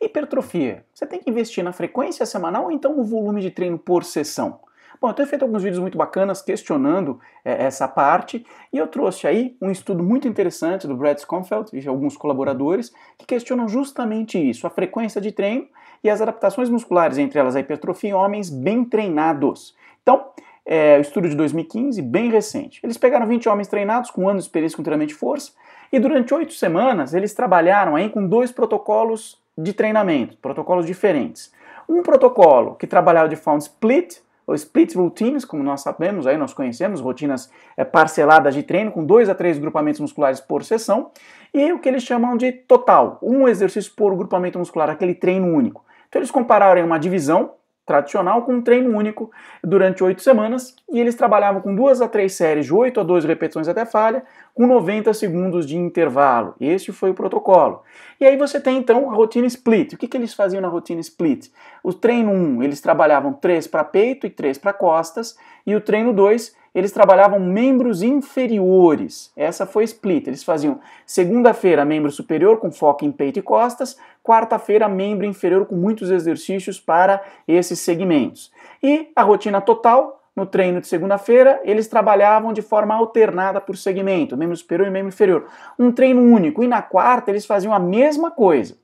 Hipertrofia. Você tem que investir na frequência semanal ou então o volume de treino por sessão? Bom, eu tenho feito alguns vídeos muito bacanas questionando é, essa parte e eu trouxe aí um estudo muito interessante do Brad Schoenfeld e de alguns colaboradores que questionam justamente isso, a frequência de treino e as adaptações musculares, entre elas a hipertrofia em homens bem treinados. Então, é, um estudo de 2015, bem recente. Eles pegaram 20 homens treinados com anos de experiência com treinamento de força e durante oito semanas eles trabalharam aí com dois protocolos de treinamento, protocolos diferentes. Um protocolo que trabalhava de forma split, ou split routines, como nós sabemos, aí nós conhecemos, rotinas é, parceladas de treino com dois a três grupamentos musculares por sessão, e o que eles chamam de total, um exercício por grupamento muscular, aquele treino único. Então eles compararam uma divisão tradicional com um treino único durante oito semanas e eles trabalhavam com duas a três séries de oito a duas repetições até falha, com 90 segundos de intervalo. Este foi o protocolo. E aí você tem então a rotina split. O que, que eles faziam na rotina split? O treino 1, um, eles trabalhavam três para peito e três para costas, e o treino 2, eles trabalhavam membros inferiores. Essa foi split. Eles faziam segunda-feira membro superior com foco em peito e costas, quarta-feira membro inferior com muitos exercícios para esses segmentos. E a rotina total, no treino de segunda-feira, eles trabalhavam de forma alternada por segmento, membro superior e membro inferior. Um treino único. E na quarta, eles faziam a mesma coisa.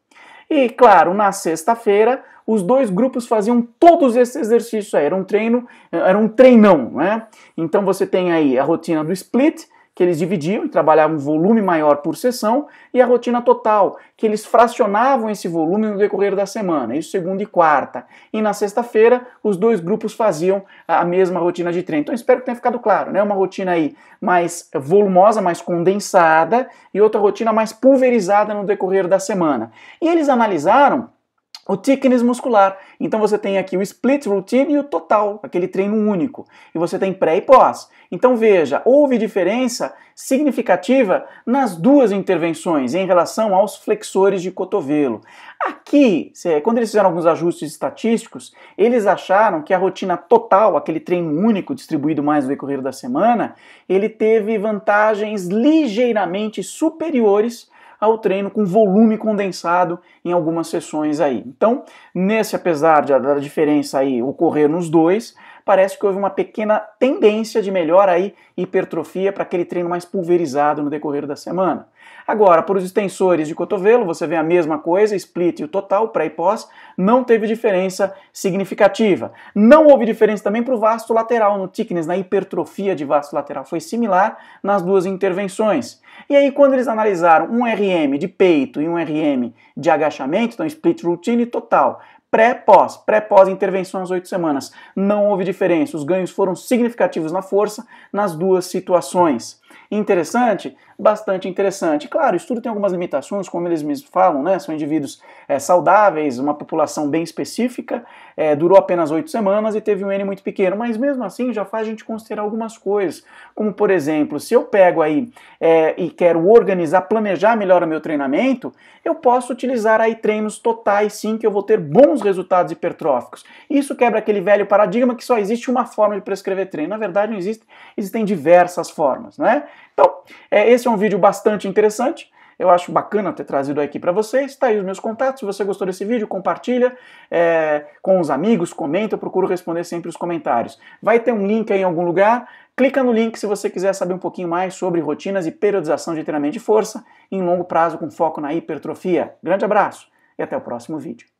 E claro, na sexta-feira, os dois grupos faziam todos esses exercícios aí. Era um treino, eh, era um treinão, né? Então você tem aí a rotina do split, que eles dividiam e trabalhavam um volume maior por sessão, e a rotina total, que eles fracionavam esse volume no decorrer da semana, isso segunda e quarta. E na sexta-feira, os dois grupos faziam a mesma rotina de treino. Então espero que tenha ficado claro, né? Uma rotina aí mais volumosa, mais condensada, e outra rotina mais pulverizada no decorrer da semana. E eles analisaram o thickness muscular. Então você tem aqui o split routine e o total, aquele treino único. E você tem pré e pós. Então veja, houve diferença significativa nas duas intervenções em relação aos flexores de cotovelo. Aqui, quando eles fizeram alguns ajustes estatísticos, eles acharam que a rotina total, aquele treino único distribuído mais no decorrer da semana, ele teve vantagens ligeiramente superiores ao treino com volume condensado em algumas sessões aí. Então, nesse apesar da diferença aí ocorrer nos dois, parece que houve uma pequena tendência de melhora aí, hipertrofia para aquele treino mais pulverizado no decorrer da semana. Agora, para os extensores de cotovelo, você vê a mesma coisa, split e o total, pré e pós, não teve diferença significativa. Não houve diferença também para o vasto lateral, no thickness, na hipertrofia de vasto lateral, foi similar nas duas intervenções. E aí, quando eles analisaram um RM de peito e um RM de agachamento, então split routine e total, pré-pós. Pré-pós intervenção às oito semanas. Não houve diferença. Os ganhos foram significativos na força nas duas situações. Interessante? Bastante interessante. Claro, o estudo tem algumas limitações, como eles mesmos falam, né? São indivíduos é, saudáveis, uma população bem específica, é, durou apenas oito semanas e teve um N muito pequeno, mas mesmo assim já faz a gente considerar algumas coisas, como por exemplo, se eu pego aí é, e quero organizar, planejar melhor o meu treinamento, eu posso utilizar aí treinos totais sim, que eu vou ter bons resultados hipertróficos. Isso quebra aquele velho paradigma que só existe uma forma de prescrever treino. Na verdade, não existe, existem diversas formas, né? Então, é, esse é um vídeo bastante interessante. Eu acho bacana ter trazido aqui para vocês. Está aí os meus contatos. Se você gostou desse vídeo, compartilha é, com os amigos, comenta. Eu procuro responder sempre os comentários. Vai ter um link aí em algum lugar. Clica no link se você quiser saber um pouquinho mais sobre rotinas e periodização de treinamento de força em longo prazo com foco na hipertrofia. Grande abraço e até o próximo vídeo.